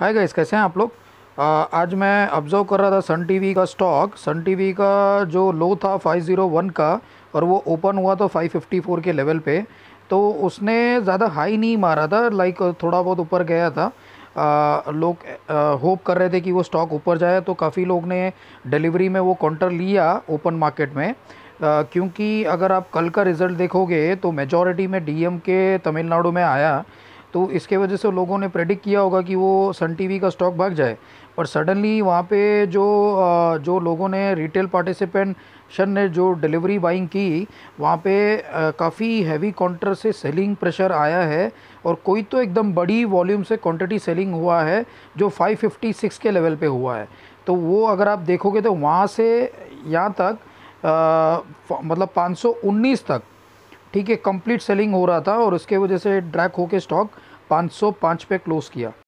hi guys कैसे हैं आप लोग आज मैं ऑब्जर्व कर रहा था सन टीवी का स्टॉक सन टीवी का जो लो था 501 का और वो ओपन हुआ था तो 554 के लेवल पे तो उसने ज़्यादा हाई नहीं मारा था लाइक थोड़ा बहुत ऊपर गया था लोग होप कर रहे थे कि वो स्टॉक ऊपर जाए तो काफ़ी लोग ने डिलीवरी में वो काउंटर लिया ओपन मार्केट में Uh, क्योंकि अगर आप कल का रिज़ल्ट देखोगे तो मेजॉरिटी में डीएम के तमिलनाडु में आया तो इसके वजह से लोगों ने प्रेडिक्ट किया होगा कि वो सन टीवी का स्टॉक भाग जाए पर सडनली वहाँ पे जो जो लोगों ने रिटेल पार्टिसिपेंशन ने जो डिलीवरी बाइंग की वहाँ पे काफ़ी हैवी काउंटर से सेलिंग प्रेशर आया है और कोई तो एकदम बड़ी वॉल्यूम से क्वांटिटी सेलिंग हुआ है जो 556 के लेवल पे हुआ है तो वो अगर आप देखोगे तो वहाँ से यहाँ तक आ, मतलब 519 तक ठीक है कंप्लीट सेलिंग हो रहा था और उसके वजह से ड्रैक होकर स्टॉक 505 पे क्लोज़ किया